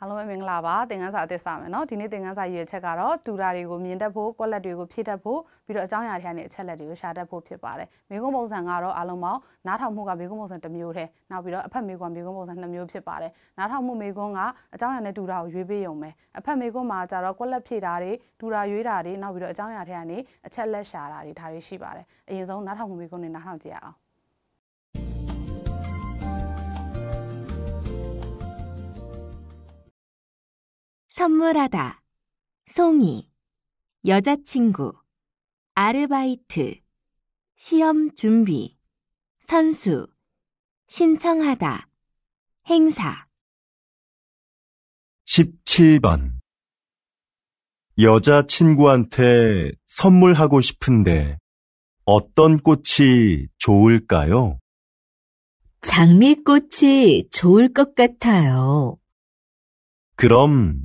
အားလုံးပဲမင်္ဂလာပါသင်ခန်းစာအသစ်စမယ်เนาะဒီနေ့သင်ခန်းစာရွေးချက်ကတော့တူတာတွေကိုမြင်တတ်ဖို့ quality တွေကိုဖြည့်တတ်ဖို့ပြီးတော့အကြောင်းအရာတွေကနေအချက်လက်တွေကိုရှာတတ်ဖို့ဖြစ်ပါတယ်မိကုံးပုံစံကတော့အားလုံးပေါင်းနားထောင်မှုကမိကုံးပုံစံတစ်မျိုးတည်းနောက်ပြီးတော့အဖက်မိကုံးမိကုံးပုံစံနှစ်မျိုးဖြစ်ပါတယ်နားထောင်မှုမိကုံးကအကြောင်းအရာနဲ့တူတာကိုရွေးပေးရုံပဲအဖက်မိကုံးမှာကျတော့ quality ဖြည့်တာတွေတူတာရွေးတာတွေနောက်ပြီးတော့အကြောင်းအရာတွေကနေအချက်လက်ရှာတာတွေဒါတွေရှိပါတယ်အရင်ဆုံးနားထောင်မှုမိကုံးတွေနားထောင်ကြရအောင် 선물하다, 송이, 여자친구, 아르바이트, 시험 준비, 선수, 신청하다, 행사. 17번 여자친구한테 선물하고 싶은데 어떤 꽃이 좋을까요? 장미꽃이 좋을 것 같아요. 그럼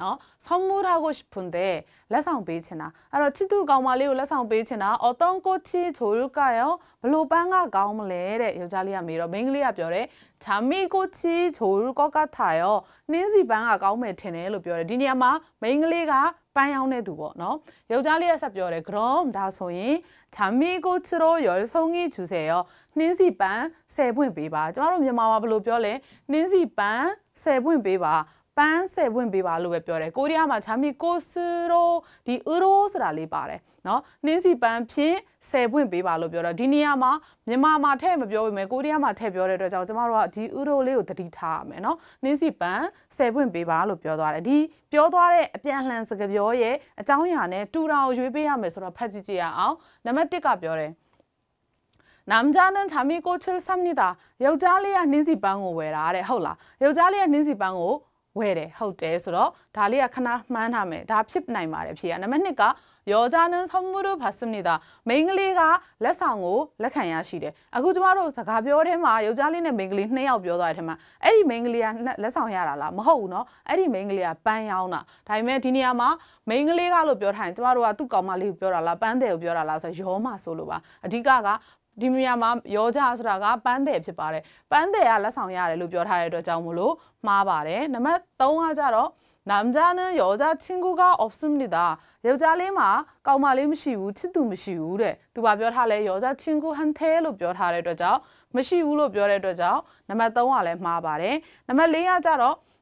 နော်선물하고싶은데လက်ဆောင်ပေးချင်တာအဲ့တော့ချစ်သူကောင်မလေးကိုလက်ဆောင်ပေးချင်တာ어떤꽃이좋을까요ဘလို့ပန်းကကောင်းမလဲတဲ့ယောက်ျားလေးကမေးတော့မိန်းကလေးကပြောတယ်장미꽃이좋을것같아요နှင်းစီပန်းကကောင်းမယ်ထင်တယ်လို့ပြောတယ်ဒီနေရာမှာမိန်းကလေးကပန်းရောင်းတဲ့သူပေါ့နော်ယောက်ျားလေးကဆက်ပြောတယ်그럼ဒါဆိုရင်장미꽃으로열송이주세요နှင်းစီပန်း10ဖွင့်ပေးပါကျမတို့မြန်မာမှာဘယ်လိုပြောလဲနှင်းစီပန်း10ဖွင့်ပေးပါပန်းဆယ်ဝင်ပေးပါလို့ပဲပြောတယ်ကိုရီးယားမှာဂျာမီကိုဆူရိုဒီအူရိုဆိုတာလေးပါတယ်နော်နှင်းစီပန်းဖြင့်ဆယ်ဝင်ပေးပါလို့ပြောတော့ဒီနေရာမှာမြန်မာမှာထည့်မပြောပေမဲ့ကိုရီးယားမှာထည့်ပြောတဲ့အတွက်ကြောင့်ကျမတို့ကဒီအူရိုလေးကိုသတိထားရမယ်နော်နှင်းစီပန်းဆယ်ဝင်ပေးပါလို့ပြောသွားတယ်ဒီပြောသွားတဲ့အပြန်လှန်စကားပြောရဲ့အကြောင်းအရာနဲ့တူတာကိုရွေးပေးရမယ်ဆိုတော့ဖတ်ကြည့်ကြရအောင်နံပါတ်1ကပြောတယ်남자는잠이꽃을삽니 다. 여자리야닌시빵을왜라아래헐 라. 여자리야닌시빵을ဝဲတယ်ဟုတ်တယ်ဆိုတော့ဒါလေးကခဏမှန်းထားမယ်ဒါဖြစ်နိုင်ပါတယ်ဖြေရနံပါတ်2ကယောဇာနန်ဆမှုတို့ဖတ်စနစ်တာမိန်းကလေးကလက်ဆောင်ကိုလက်ခံရရှိတယ်အခုကျမတို့စကားပြောတဲ့မှာယောက်ျားလေးနဲ့မိန်းကလေးနှစ်ယောက်ပြောသွားတဲ့ထက်မှာအဲ့ဒီမိန်းကလေးကလက်ဆောင်ရတာလားမဟုတ်ဘူးเนาะအဲ့ဒီမိန်းကလေးကပန်းရောင်းတာဒါပေမဲ့ဒီနေရာမှာမိန်းကလေးကလို့ပြောထားရင်ကျမတို့ကသူ့ကောင်မလေးကိုပြောတာလားပန်းတယ်ကိုပြောတာလားဆိုတော့ရောမှဆိုလို့ပါအဓိကကဒီနေရာမှာရောကြဆိုတာကပန်းတယ်ဖြစ်ပါတယ်ပန်းတယ်ကလက်ဆောင်ရတယ်လို့ပြောထားတဲ့အတွက်ကြောင့်မလို့မှားပါတယ်နံပါတ်3ကကြတော့남자는여자친구가없습니다ယောက်ျားလေးမှာကောင်မလေးမရှိဘူးချစ်သူမရှိဘူးတဲ့သူကပြောထားလဲယောက်ျားချင်းကိုဟန်သေးလို့ပြောထားတဲ့အတွက်ကြောင့်မရှိဘူးလို့ပြောတဲ့အတွက်ကြောင့်နံပါတ်3ကလည်းမှားပါတယ်နံပါတ်4ကကြတော့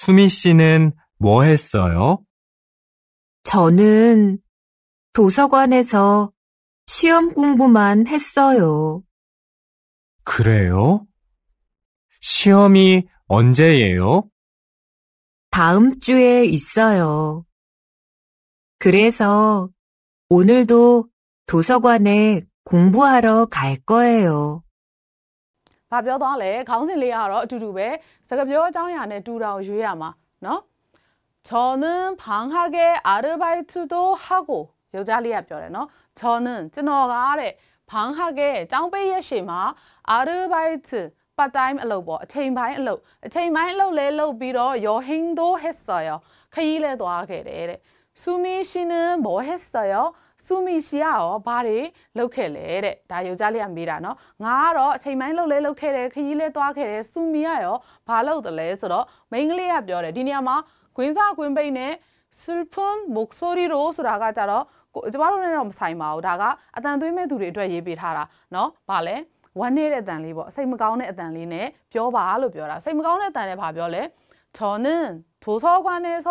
수미 씨는 뭐 했어요? 저는 도서관에서 시험 공부만 했어요. 그래요? 시험이 언제예요? 다음 주에 있어요. 그래서 오늘도 도서관에 공부하러 갈 거예요. ။ဘာပြောသွားလဲ။ခေါင်းစဉ်လေးကတော့အတူတူပဲ။စကားပြောအကြောင်းအရာနဲ့တူတာကိုရွေးရမှာနော်။저는방학에아르바이트도하고ယောက်ျားလေးကပြောတယ်နော်။저는ကျွန်တော်ကတဲ့방학에ကျောင်းပိတ်ရက်ရှည်မှာ아르바이트 part time အလုပ်ပေါ့အချိန်ပိုင်းအလုပ်အချိန်ပိုင်းအလုပ်လဲလုပ်ပြီးတော့ your hindo hessa ရခရီးလဲသွားခဲ့တယ်တဲ့။수미씨는뭐했어요ဆူမီရှီကရောဘာတွေလုပ်ခဲ့လဲတဲ့ဒါယောက်ျားလေးကမေးတာနော်ငါကတော့အချိန်ပိုင်းလှုပ်လဲလှုပ်ခဲ့တယ်ခရီးလဲသွားခဲ့တယ်ဆူမီကရောဘာလုပ်တယ်လဲဆိုတော့မိန်းကလေးကပြောတယ်ဒီနေရာမှာခွင်းစားခွင်းပိတ်နဲ့ဆူဖွန်မုတ်ဆိုရီရိုဆိုတာကကြတော့ကျမတို့နဲ့တော့မဆိုင်ပါဘူးဒါကအတန်သွင်းမဲ့သူတွေအတွက်ရေးပေးထားတာနော်ဘာလဲဝမ်းနေတဲ့အတန်လေးပေါ့စိတ်မကောင်းတဲ့အတန်လေးနဲ့ပြောပါလို့ပြောတာစိတ်မကောင်းတဲ့အတန်နဲ့ဘာပြောလဲ저는도서관에서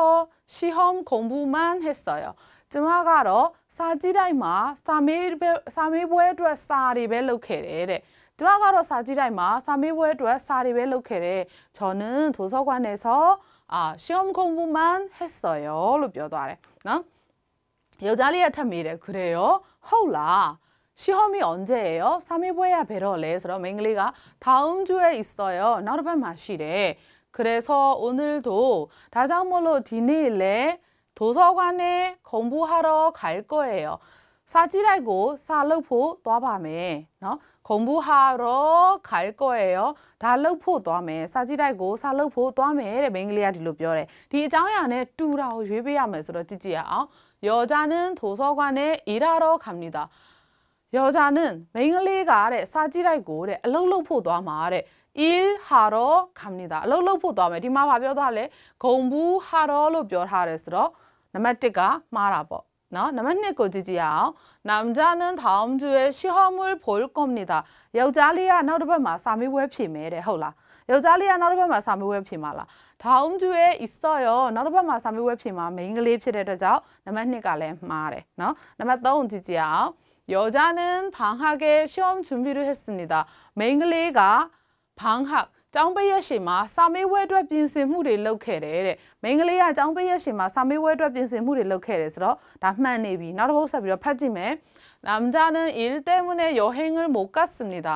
시험공부만했어요ကျမကတော့ စာကြည့်တိုင်းမှာစာမေးစာမေးပွဲအတွက်စာတွေပဲလုပ်ခဲ့တယ်တဲ့ကျမကတော့စာကြည့်တိုင်းမှာစာမေးပွဲအတွက်စာတွေပဲလုပ်ခဲ့တယ်저는도서관에서아시험공부만했어요လို့ပြောသွားတယ်နော်ယောက်ျားလေးကထပ်မေးတယ်ခရေရောဟုတ်လား시험이언제예요사메보에야뵈러래그래서맹글리가다음주에있어요나르밤마시래그래서오늘도다장몰로디네일레 도서관에공부하러갈거예 요. 사지라고사르포떠밤에너공부하러갈거예 요. 다르포떠밤에사지라고사르포떠밤에를맹글리아뒤로뼈 래. 뒤장에안에뚜라고회비하면서지지 야. 여자는도서관에일하러갑니 다. 여자는맹글리가아래사지라고아래르르포떠밤에 il haro 갑니 다. 르르포떠밤에뒤마봐뼈다할 래. 공부하러로뼈하래서ပတ်1ကမှားတာပေါ့နော်နံပါတ်2ကိုကြည့်ကြည့်အောင်နမ်ဂျာနန်ထောင်ကျွေရှီဟောမွေဖိုလ်ကွန်နေတာယောက်ျားလေးကနောက်တစ်ဘက်မှာစာမေးပွဲဖြေမယ်တဲ့ဟုတ်လားယောက်ျားလေးကနောက်တစ်ဘက်မှာစာမေးပွဲဖြေမှာလားထောင်ကျွေအစ်စော့ရောနောက်တစ်ဘက်မှာစာမေးပွဲဖြေမှာမိန်းကလေးဖြစ်တဲ့အတွက်ကြောင့်နံပါတ်2ကလည်းမှားတယ်နော်နံပါတ်3ကိုကြည့်ကြည့်အောင်ယောက်ျားနန်ဖန်ဟာကေရှောမ်ချွန်ဘီရဟက်စနီတာမိန်းကလေးကဖန်ဟာကကျောင်းပိတ်ရက်ရှင်မှာစာမေးပွဲအတွက်ပြင်ဆင်မှုတွေလုပ်ခဲ့တယ်တဲ့မိန်းကလေးကကျောင်းပိတ်ရက်ရှင်မှာစာမေးပွဲအတွက်ပြင်ဆင်မှုတွေလုပ်ခဲ့တယ်ဆိုတော့ဒါမှန်နေပြီနောက်တစ်ပုတ်ဆက်ပြီးတော့ဖတ်ကြည့်မယ်남자는일때문에여행을못갔습니다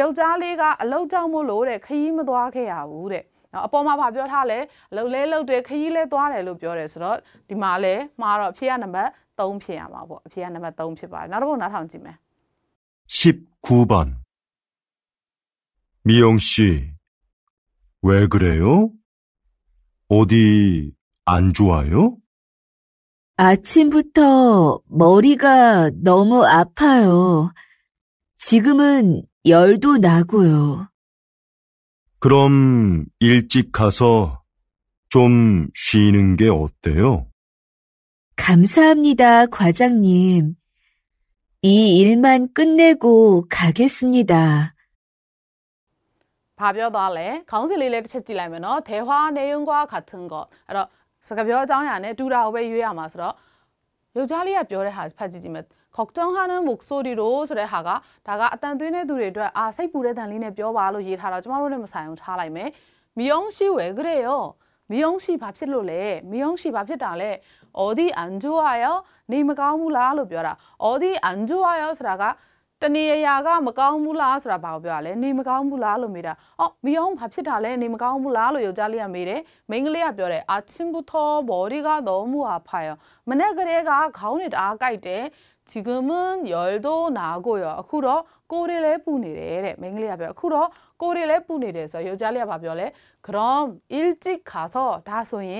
ယောက်ျားလေးကအလုပ်ကြောင့်မို့လို့တဲ့ခရီးမသွားခဲ့ရဘူးတဲ့နော်အပေါ်မှာဗာပြောထားလဲလှုပ်လဲလှုပ်တယ်ခရီးလဲသွားတယ်လို့ပြောတယ်ဆိုတော့ဒီမှာလဲမှားတော့အဖြေကနံပါတ်3ဖြစ်ရမှာပေါ့အဖြေကနံပါတ်3ဖြစ်ပါတယ်နောက်တစ်ပုတ်နားထောင်ကြည့်မယ်19번미영씨왜 그래요? 어디 안 좋아요? 아침부터 머리가 너무 아파요. 지금은 열도 나고요. 그럼 일찍 가서 좀 쉬는 게 어때요? 감사합니다, 과장님. 이 일만 끝내고 가겠습니다. ဘာပြောသွားလဲခေါင်းစဉ်လေးလည်းတစ်ချက်ကြည့်လိုက်မယ်နော်ဒေဟွာနေယုံကွာခါထင်ကောအဲ့တော့စကားပြောအကြောင်းအရာနဲ့တူတာကိုပဲရွေးရမှာဆိုတော့ယောက်ျားလေးကပြောတဲ့ဟာဖတ်ကြည့်ကြည့်မယ်ခေါက်တုံးဟာနမုတ်ဆိုဒီရိုဆိုတဲ့ဟာကဒါကအတန်သွင်းတဲ့သူတွေအတွက်အာစိတ်ပူတဲ့တန်လေးနဲ့ပြောပါလို့ရေးထားတော့ကျမတို့လည်းမဆိုင်အောင်ထားလိုက်မယ်မီယုံရှိဝဲကြရရောမီယုံရှိဘာဖြစ်လို့လဲမီယုံရှိဘာဖြစ်တာလဲအော်ဒီအန်ဂျူအာယောနေမကောင်းဘူးလားလို့ပြောတာအော်ဒီအန်ဂျူအာယောဆိုတာကတနေရာကမကောင်းဘူးလားဆိုတာဘာကိုပြောရလဲနေမကောင်းဘူးလားလို့မေးတာအော်မယောင်းဘာဖြစ်တာလဲနေမကောင်းဘူးလားလို့ယောက်ျားလေးကမေးတယ်မိန်းကလေးကပြောတယ်အာချင်းဘူးသောဘော်ဒီကတော့မူဟာဖာယောမနေ့ကလေးကခေါင်းနဲ့တအားကြိုက်တယ်지금은열도나고 요. 아쿠러꼬리를뿌니 래. 맹글리야 벼. 아쿠러꼬리를뿌니래서여자리야봐별 래. 그럼일찍가서다소인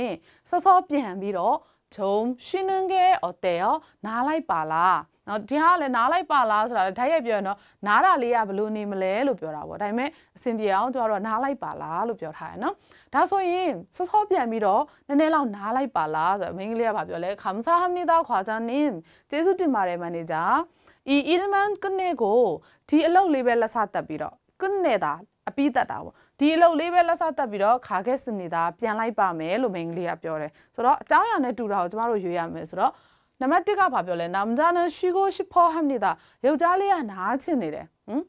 서서비한비로좀쉬는게어때 요? 나라이빨 라. နော်ဒီဟာလည်းနားလိုက်ပါလားဆိုတာလည်းဓာတ်ရိုက်ပြောရင်တော့နားတာလေးကဘလို့နေမလဲလို့ပြောတာပေါ့ဒါပေမဲ့အဆင်ပြေအောင်တို့ကတော့နားလိုက်ပါလားလို့ပြောထားတယ်နော်ဒါဆိုရင်စစောပြန်ပြီးတော့နည်းနည်းလောက်နားလိုက်ပါလားဆိုတော့မင်းကလေးကဗာပြောလဲခမ်ဆာဟမ်နီတာခွာချန်နင်းကျေးဇူးတင်ပါတယ်မန်နေဂျာဤ element ကနေကိုဒီအလုပ်လေးပဲလက်စတက်ပြီးတော့ကနေတာအပြီးတက်တာပေါ့ဒီအလုပ်လေးပဲလက်စတက်ပြီးတော့ခါခဲ့စနေတာပြန်လိုက်ပါမယ်လို့မင်းကလေးကပြောတယ်ဆိုတော့အကြောင်းအရာနဲ့တူတာကိုကျမတို့ရွေးရမယ်ဆိုတော့နံပါတ်1ကဘာပြောလဲနမ်ဂျာနရှိကိုရှိဖို့ဟမ်နေတာယောက်ျားလေးကနားချင်နေတယ်ဟမ်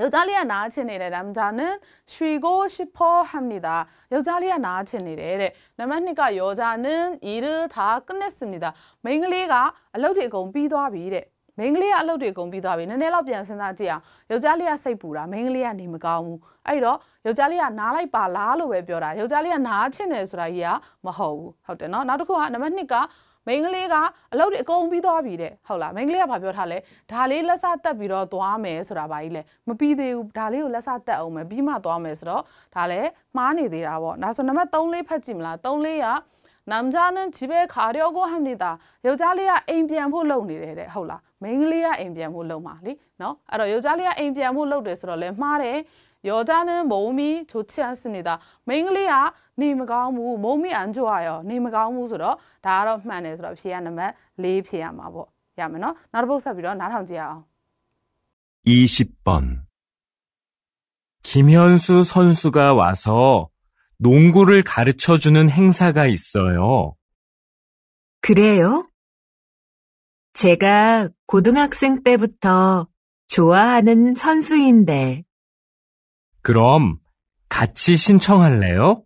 ယောက်ျားလေးကနားချင်နေတယ်ဒါမှဒါနဲ့ရွှေကိုရှိဖို့ဟမ်နေတာယောက်ျားလေးကနားချင်နေတယ်တဲ့နံပါတ်2ကယောက်ျားနဲ့ဤရသာကနစ်စနေတာမိန်းကလေးကအလုပ်တွေအကုန်ပြီးသွားပြီတဲ့မိန်းကလေးကအလုပ်တွေကုန်ပြီးသွားပြီနည်းနည်းတော့ပြန်စဉ်းစားကြည့်အောင်ယောက်ျားလေးကစိတ်ပူတာမိန်းကလေးကနေမကောင်းဘူးအဲ့တော့ယောက်ျားလေးကနားလိုက်ပါလားလို့ပဲပြောတာယောက်ျားလေးကနားချင်တယ်ဆိုတာကြီးကမဟုတ်ဘူးဟုတ်တယ်နော်နောက်တစ်ခုကနံပါတ်2ကမိန်းကလေးကအလုပ်တွေအကုန်ပြီးသွားပြီတဲ့ဟုတ်လားမိန်းကလေးကဘာပြောထားလဲဒါလေးလက်စတက်ပြီးတော့သွားမယ်ဆိုတာဘာကြီးလဲမပြီးသေးဘူးဒါလေးကိုလက်စတက်အောင်မယ်ပြီးမှသွားမယ်ဆိုတော့ဒါလည်းမှားနေသေးတာပေါ့ဒါဆိုနံပါတ်3လေးဖတ်ကြည့်မလား3လေးကနမ်ဂျာနန်ဂျီဘဲခါရောကိုဟမ်နေတာယောက်ျားလေးကအိမ်ပြန်ဖို့လုပ်နေတယ်တဲ့ဟုတ်လားမိန်းကလေးကအိမ်ပြန်ဖို့လုပ်မှာလीเนาะအဲ့တော့ယောက်ျားလေးကအိမ်ပြန်ဖို့လုပ်တယ်ဆိုတော့လဲမှားတယ်ယောက်ျားနန်ဘုံမီချိုချန်စနေတာမိန်းကလေးက နေမကောင်းဘူးမုံမိအန်ကြွာရောနေမကောင်းဘူးဆိုတော့ဒါကတော့မှန်တယ်ဆိုတော့ဖြေရနံပါတ်၄ဖြေရမှာပေါ့ရမယ်နော်နောက်တစ်ပုတ်ဆက်ပြီးတော့နားထောင်ကြည့်ရအောင်20번 김현수 선수가 와서 농구를 가르쳐 주는 행사가 있어요. 그래요? 제가 고등학생 때부터 좋아하는 선수인데. 그럼 같이 신청할래요?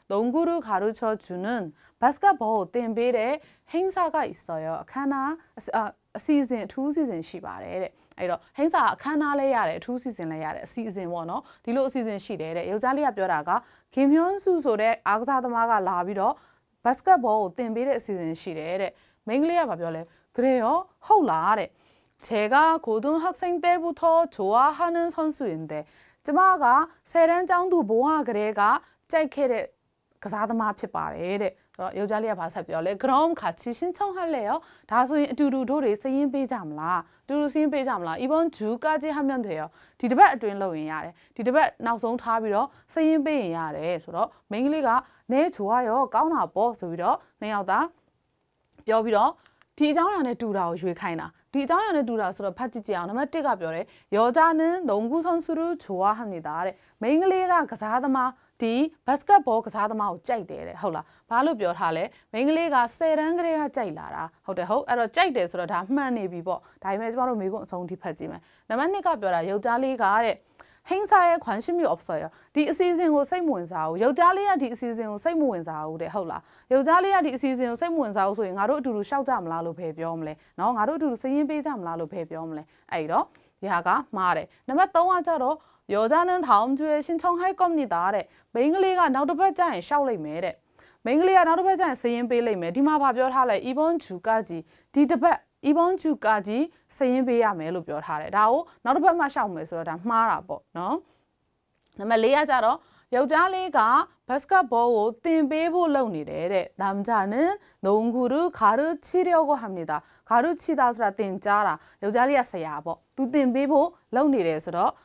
농구를가르쳐주는바스켓볼댄벨의행사가있어 요. 카나 아, 시즌2시즌ရှိပါတယ်တဲ့အဲ့တော့ဟိန်းစာအခမ်းအနားလည်းရတယ်အထူးစီစဉ်လည်းရတယ်အစီအစဉ်ပေါ့နော်ဒီလိုအစီအစဉ်ရှိတယ်တဲ့ယောက်ျားလေးကပြောတာကခင်မြွန်းစုဆိုတဲ့အားကစားသမားကလာပြီးတော့ဘတ်စကတ်ဘောကိုတင်ပေးတဲ့အစီအစဉ်ရှိတယ်တဲ့မိန်းကလေးကပြောလဲကရေရောဟုတ်လားတဲ့제가고등학생때부터좋아하는선수인데ကျမကဆယ်တန်းကျောင်းသူဘဝကလေးကကြိုက်ခဲ့တဲ့ကစားသမားဖြစ်ပါတယ်တဲ့ဆိုတော့ယောက်ျားလေးကဘာဆက်ပြောလဲ ground ခါချီရှင်းချုံဟက်လဲရောဒါဆိုရင်အတူတူတို့တွေစရင်ပေးကြမလားအတူတူစရင်ပေးကြမလား even do ကကြည့်ဟမြန်တယ်ရောဒီတစ်ပတ်အတွင်းလုပ်ရင်ရတယ်ဒီတစ်ပတ်နောက်ဆုံးထားပြီးတော့စရင်ပေးရင်ရတယ်ဆိုတော့မိန်းကလေးကနေချိုကရောကောင်းတာပေါ့ဆိုပြီးတော့နှစ်ယောက်သားပြောပြီးတော့ဒီအကြောင်းအရာနဲ့တူတာကိုရွေးခိုင်းတာဒီအကြောင်းအရာနဲ့တူတာဆိုတော့ဖတ်ကြည့်ကြအောင်နံပါတ်1ကပြောတယ်ယောက်ျားနင်းလုံကူဆုံးဆူရူချိုဝဟမ်နေတာတဲ့မိန်းကလေးကကစားသမားဒီဘတ်စကတ်ဘောကစားသမားကိုကြိုက်တယ်တဲ့ဟုတ်လားဘာလို့ပြောထားလဲမိန်းကလေးက10တန်းကလေးကကြိုက်လာတာဟုတ်တယ်ဟုတ်အဲ့တော့ကြိုက်တယ်ဆိုတော့ဒါမှန်နေပြီပေါ့ဒါပေမဲ့ကျမတို့မိကုန်းအဆုံးထိဖတ်ကြည့်မယ်နံပါတ်2ကပြောတာယောက်ျားလေးကတဲ့ဟင်းစားရဲ့ခွမ်းရှိမျိုး observer ဒီအစီအစဉ်ကိုစိတ်မဝင်စားဘူးယောက်ျားလေးကဒီအစီအစဉ်ကိုစိတ်မဝင်စားဘူးတဲ့ဟုတ်လားယောက်ျားလေးကဒီအစီအစဉ်ကိုစိတ်မဝင်စားဘူးဆိုရင်ငါတို့အတူတူရှောက်ကြမလားလို့ပဲပြောမလဲနော်ငါတို့အတူတူစည်ရင်းပေးကြမလားလို့ပဲပြောမလဲအဲ့တော့ဒီဟာကမှားတယ်နံပါတ်3ကကြတော့여자는다음주에신청할겁니 다. တဲ့မိန်းကလေးကနောက်တစ်ပတ်ကျရင်ရှောက်လိုက်မယ်တဲ့မိန်းကလေးကနောက်တစ်ပတ်ကျရင်စရင်ပေးလိုက်မယ်ဒီမှာဗာပြောထားလိုက်အီဘွန်ချူကကြီးဒီတစ်ပတ်အီဘွန်ချူကကြီးစရင်ပေးရမယ်လို့ပြောထားတယ်ဒါကိုနောက်တစ်ပတ်မှရှောက်မယ်ဆိုတော့ဒါမှားတာပေါ့နော်နံပါတ်၄ကကြတော့ယောက်ျားလေးကဘတ်စကတ်ဘောကိုတင်ပေးဖို့လုပ်နေတယ်တဲ့။ဒါမှကြနဲ့နုံဂူရူခါရူချီရောကိုဟမ်နေတာ။ခါရူချီတာဆိုတာတင်ကြားတာ။ယောက်ျားလေးကဆရာပေါ့။သူတင်ပေးဖို့လုပ်နေတယ်ဆိုတော့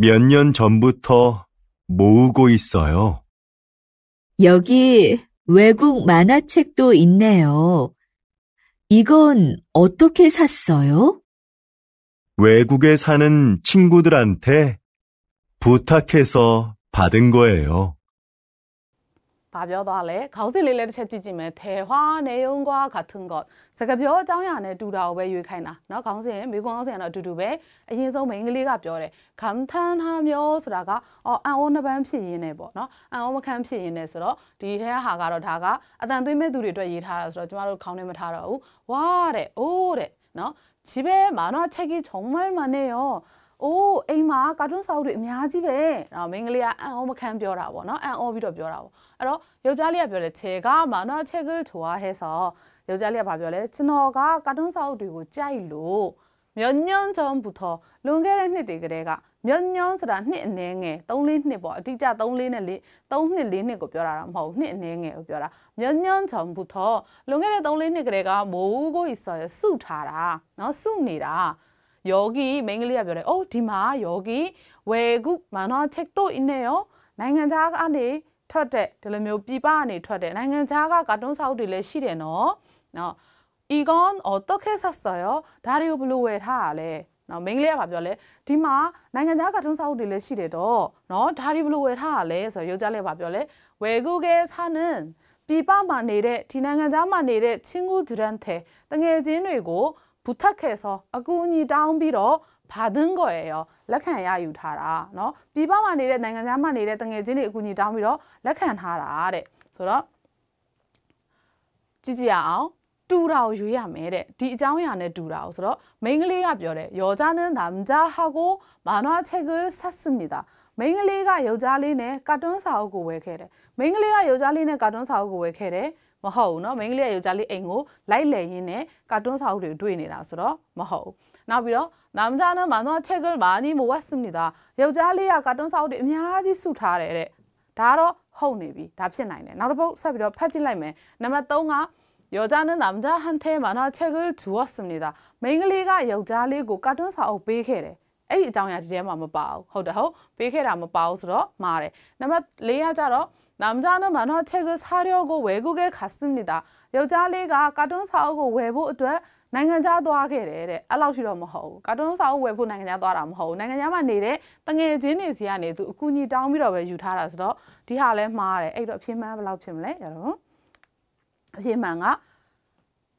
몇년 전부터 모으고 있어요. 여기 외국 만화책도 있네요. 이건 어떻게 샀어요? 외국에 사는 친구들한테 부탁해서 받은 거예요. ဘာပြောသွားလဲခေါင်းစစ်လေးလည်းတစ်ချက်ကြည့်ကြည့်မယ်ထဲဟွာနေုံကွာခါထွန်းကော့စကပြောအကြောင်းအရာနဲ့တူတာကိုပဲရွေးခိုင်းတာเนาะခေါင်းစဉ်မိကွန်ခေါင်းစဉ်ကတော့အတူတူပဲအရင်ဆုံးမိန်းကလေးကပြောတယ်ခမ်ထန်ဟာမျိုးဆိုတာကအော်အန်အောနှစ်ပန်းဖြစ်ရင်းနဲ့ပေါ့เนาะအန်အောမခန့်ဖြစ်ရင်းနဲ့ဆိုတော့ဒီထဲဟာကတော့ဒါကအတန်သွင်းမဲ့သူတွေအတွက်ရေးထားတာဆိုတော့ကျမတို့ခေါင်းထဲမထားတော့ဘူးဝါတဲ့အိုးတဲ့เนาะ집에만화책이정말많네요အိုးအိမ်မှာကာတွန်းစာအုပ်တွေအများကြီးပဲဒါမင်္ဂလေးကအံ့ဩမခံပြောတာပေါ့နော်အံ့ဩပြီးတော့ပြောတာပေါ့အဲ့တော့ယောက်ျားလေးကပြောတယ်ခြေကမှာနော်ခြေကလေးထွားဟဲဆောယောက်ျားလေးကဘာပြောလဲကျွန်တော်ကကာတွန်းစာအုပ်တွေကိုကြိုက်လို့မျောညွန်းချုံဘူးတော်လွန်ခဲ့တဲ့နှစ်တွေကတည်းကမျောညွန်းဆိုတာနှစ်အနည်းငယ်3လေးနှစ်ပေါ့အတိအကျ3လေးနဲ့လေး3နှစ်လေးနှစ်ကိုပြောတာတော့မဟုတ်နှစ်အနည်းငယ်ကိုပြောတာမျောညွန်းချုံဘူးတော်လွန်ခဲ့တဲ့3လေးနှစ်ကတည်းကမိုးကိုကြီးဆော်စုထားတာနော်စုနေတာယောဂီမိန်းကလေးကပြောတယ်အိုးဒီမှာယောဂီဝယ်ခုမနောချက်တို့အင်းနဲ့ရောနိုင်ငံသားကနေထွက်တဲ့ဒီလိုမျိုးပြည်ပကနေထွက်တဲ့နိုင်ငံသားကကာတွန်းစာအုပ်တွေလည်းရှိတယ်နော်နော် Egon or Tokke Sasayo ဒါတွေကိုဘလို့ဝယ်ထားတာလဲနော်မိန်းကလေးကပြောလဲဒီမှာနိုင်ငံသားကာတွန်းစာအုပ်တွေလည်းရှိတယ်တော့နော်ဒါတွေဘလို့ဝယ်ထားတာလဲဆိုတော့ယောက်ျားလေးကပြောလဲဝယ်ကူကဲဆာနန်ပြည်ပမှာနေတဲ့ဒီနိုင်ငံသားမှာနေတဲ့ချင်းကူဒူရန်ထဲတငယ်ချင်းတွေကို부탁해서아구니다운비로받은거예 요. လက်ခံရယူထားတာเนาะပြည်ပမှာနေတဲ့နိုင်ငံသားမှာနေတဲ့တငယ်ချင်းတွေအကူအညီတောင်းပြီးတော့လက်ခံထားတာတဲ့ဆိုတော့ကြည့်ကြရအောင်တူတာကိုရွေးရမယ်တဲ့ဒီအကြောင်းအရာနဲ့တူတာကိုဆိုတော့မိန်းကလေးကပြောတယ်ယောက်ျားနဲ့သာမကြဟာကိုမာနွားချက်ကဆက်စမိတာမိန်းကလေးကယောက်ျားလေးနဲ့ကာတွန်းစာအုပ်ကိုဝယ်ခဲ့တယ်မိန်းကလေးကယောက်ျားလေးနဲ့ကာတွန်းစာအုပ်ကိုဝယ်ခဲ့တယ်မဟုတ်ဘူးเนาะမိန်းကလေးရဲ့ယောက်ျားလေးအိမ်ကိုလိုက်လည်ရင်းနဲ့ကာတွန်းစာအုပ်တွေတွေ့နေတာဆိုတော့မဟုတ်ဘူးနောက်ပြီးတော့နာမကျနာမနောချက်ကဘာနီမဝတ်စမီတာယောက်ျားလေးကကာတွန်းစာအုပ်တွေအများကြီးစုထားတယ်တဲ့ဒါကတော့ဟုတ်နေပြီဒါဖြစ်နိုင်တယ်နောက်တစ်ပုတ်ဆက်ပြီးတော့ဖတ်ကြည့်လိုက်မယ်နံပါတ်3ကယောက်ျားနဲ့နာမကျဟန်သေးမနောချက်ကသူဝတ်စမီတာမိန်းကလေးကယောက်ျားလေးကိုကာတွန်းစာအုပ်ပေးခဲ့တယ်အဲ့ဒီအကြောင်းအရာဒီထဲမှာမပါဘူးဟုတ်တယ်ဟုတ်ပေးခဲ့တာမပါဘူးဆိုတော့မှားတယ်နံပါတ်၄ကကြတော့남자는만화책을사려고외국에갔습니다ယောက်ျားလေးကကာတွန်းစာအုပ်ကိုဝယ်ဖို့အတွက်နိုင်ငံခြားသွားခဲ့တယ်တဲ့အဲ့လောက်ရှိတော့မဟုတ်ဘူးကာတွန်းစာအုပ်ဝယ်ဖို့နိုင်ငံခြားသွားတာမဟုတ်ဘူးနိုင်ငံခြားမှာနေတဲ့တငယ်ချင်းတွေစီကနေသူအကူအညီတောင်းပြီးတော့ပဲယူထားတာဆိုတော့ဒီဟာလဲမှားတယ်အဲ့တော့အပြင်းမှန်းဘယ်လောက်ဖြစ်မလဲရတော့အပြင်းမှန်းက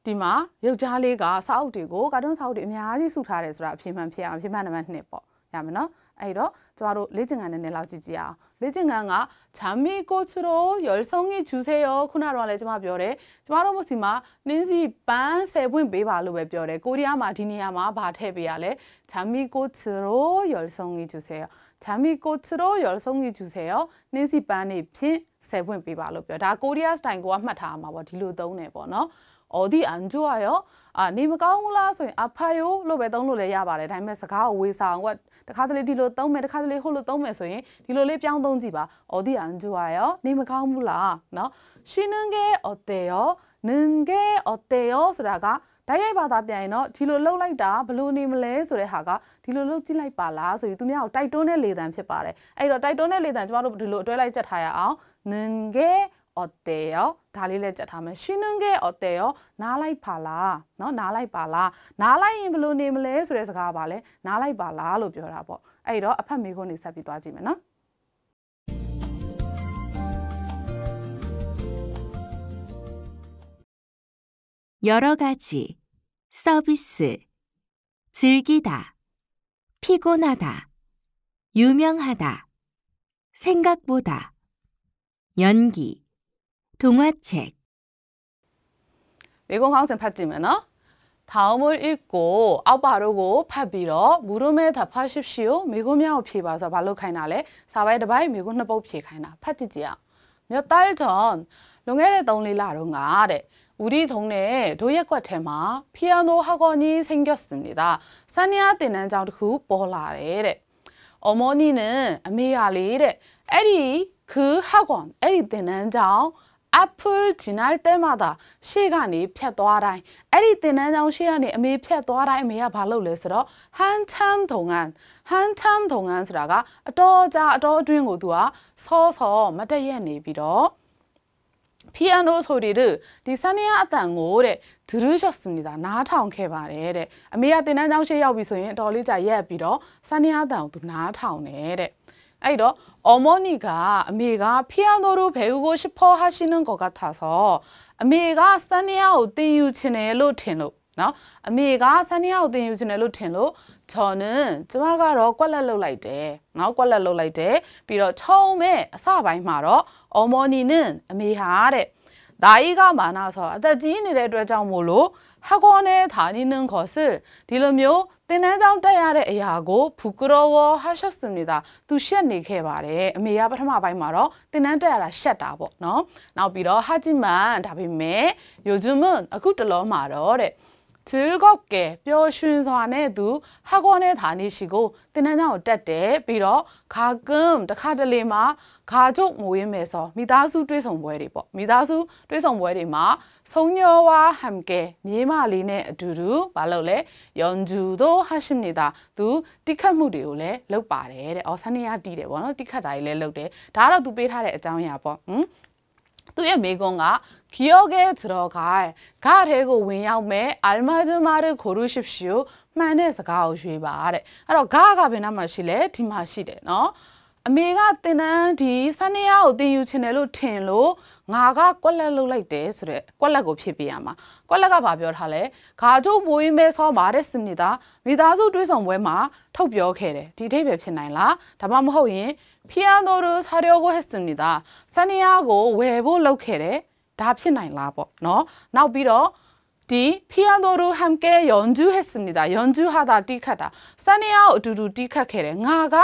ဒီမှာရုပ်ကြားလေးကစာအုပ်တွေကိုကာတွန်းစာအုပ်တွေအများကြီးစုထားတယ်ဆိုတာအဖြစ်မှန်ဖြစ်အောင်အဖြစ်မှန်နံပါတ်1ပေါ့ရမယ်နော်အဲ့တော့ကျမတို့လေ့ကျင့်ခန်းနည်းနည်းလောက်ကြည့်ကြည့်အောင်လေ့ကျင့်ခန်းကဂျမ်မီကိုချူရိုရော်ဆောင်ကြီးဂျူဆေယောခုနတော့လည်းကျမပြောတယ်ကျမတို့မစီမှာနင်းစီပန်းဆယ်ပွင့်ပေးပါလို့ပဲပြောတယ်ကိုရီးယားမှာဒီနေရာမှာဗာထည့်ပေးရလဲဂျမ်မီကိုချူရိုရော်ဆောင်ကြီးဂျူဆေယောဂျမ်မီကိုချူရိုရော်ဆောင်ကြီးဂျူဆေယောနင်းစီပန်းနေဖြင့်ဆယ်ပွင့်ပေးပါလို့ပြောဒါကိုရီးယားစတိုင်ကိုကမှတ်ထားမှာပေါ့ဒီလိုသုံးတယ်ပေါ့နော်어디안좋아 요? 아, 니မကောင်းဘူးလားဆိုရင်အဖာယိုလို့ပဲသုံးလို့လည်းရပါတယ်။ဒါပေမဲ့စကားကိုဝေစာအောင်ကတခါတလေဒီလိုသုံးမယ်တခါတလေဟိုလိုသုံးမယ်ဆိုရင်ဒီလိုလေးပြောင်းသုံးကြည့်ပါ။어디안좋아 요? 니မကောင်းဘူးလား။နော်။쉬는게어때요는게어때요ဆိုတာကတိုက်ရိုက်ဘာသာပြန်ရင်တော့ဒီလိုလှုပ်လိုက်တာဘလို့နေမလဲဆိုတဲ့ဟာကဒီလိုလှုပ်ကြည့်လိုက်ပါလားဆိုပြီးသူများကိုတိုက်တွန်းတဲ့လေသံဖြစ်ပါတယ်။အဲ့တော့တိုက်တွန်းတဲ့လေသံကျမတို့ဒီလိုအတွဲလိုက်ချက်ထားရအောင်။는게 어때요? 다리를 잡으면 쉬는 게 어때요? 나라이팔라, 너 나라이팔라, 나라이 블루 님을 그래서 가발래 나라이팔라로 표라하아 이러 아파 미군 이사비도 하지면, 여러 가지 서비스 즐기다 피곤하다 유명하다 생각보다 연기 동화책 외공 강습 봤지면어 다음을 읽고 앞바르고 팝비러 물음에 답하십시오. 미국명 피봐서 발로 카이나래 사바이드바이 미국 နှ 피카이나 팟지지야. 몇 달 전, လွန်ခဲ့တဲ့ 우리 동네에 도예과 테마 피아노 학원이 생겼습니다. 사니아 대난장 တစ်ခု 어머니는 아리တ 에리 그 학원, 에리 대난장 Apple ဂျင်နယ်တဲမှာသာရှေ့ကနေဖြတ်သွားတိုင်းအဲ့ဒီတင်တန်းချောင်းရှေ့ကနေအမေဖြတ်သွားတိုင်းအမေကဘာလုပ်လဲဆိုတော့ hand tam ထုံငန်း hand tam ထုံငန်းဆိုတာကအတော်ကြာအတော်အတွင်းကိုသူကဆောဆောမတည့်ရက်နေပြီးတော့ piano ဆိုတွေဒီဆန်နီယာအတန်ကိုတဲ့ဒူရူရှော့စမီတာနားထောင်ခဲ့ပါတယ်တဲ့အမေကတင်တန်းချောင်းရှေ့ရောက်ပြီဆိုရင်အတော်လေးကြာရက်ပြီးတော့ဆန်နီယာအတန်ကိုသူနားထောင်တယ်တဲ့အဲ့တော့어머니가아미가피아노로배우고싶어하시는것같아서아미가사니아오띵유치네로틴로나아미가사니아오띵유치네로틴로저는저가로꽈랄로라이데나꽈랄로라이데비로처음에사바이마로어머니는아미하래나이가많아서아다지인이래되자모로학원에다니는것을디르묘떼내장따야레에하고부끄러워하셨습니 다. 두시안이개발에메야바르마바이마로떼난따야라샷다 보. 너. 나비로하지만다비메요즘은아쿠들러마로 래. 즐겁게뼈쉰소안에도학원에다니시고뜨나냐고때비록가끔카들리마가족모임에서미다수뇌성모해리뭐미다수뇌성모해리마성녀와함께미마리네두루말로래연주도하십니 다. 두띠카무리오래럭바 래. 어사니야디 래. 뭐띠카다이래럭 대. 다라두배타래장이야 뭐. 응? သူ့ရဲ့မိကုန်းက기억에들어갈가ထဲကိုဝင်ရောက်မဲ့အာလ်မာဇမာရခိုရူရှစ်ရှီကိုမှန်တဲ့စကားကိုရွေးပါတဲ့အဲ့တော့ဂါကဘယ်နှမှာရှိလဲဒီမှာရှိတယ်နော်အမေကတင်တန်းဒီဆန်းနေရကိုတင်ယူချင်တယ်လို့ထင်လို့ငါကကွက်လက်လုတ်လိုက်တယ်ဆိုတော့ကွက်လက်ကိုဖြစ်ပြရမှာကွက်လက်ကဗာပြောထားလဲဂါကျုံမိုးရင်းမဲဆောပါတဲ့စနစ်သားမိသားစုတွဲဆောင်ပွဲမှာထုတ်ပြောခဲ့တယ်ဒီအိဗယ်ဖြစ်နိုင်လားဒါမှမဟုတ်ရင်ဖီယန်တိုရိုဆာရီယိုကိုဟက်စနစ်သားဆန်းနေရကိုဝယ်ဖို့လုပ်ခဲ့တယ်ဒါဖြစ်နိုင်လားပေါ့နော်နောက်ပြီးတော့ဒီဖီယန်တိုရိုဟမ်ကဲယွန်ဂျူဟက်စနစ်သားယွန်ဂျူဟာတာတီးခတ်တာဆန်းနေရကိုအတူတူတီးခတ်ခဲ့တယ်ငါက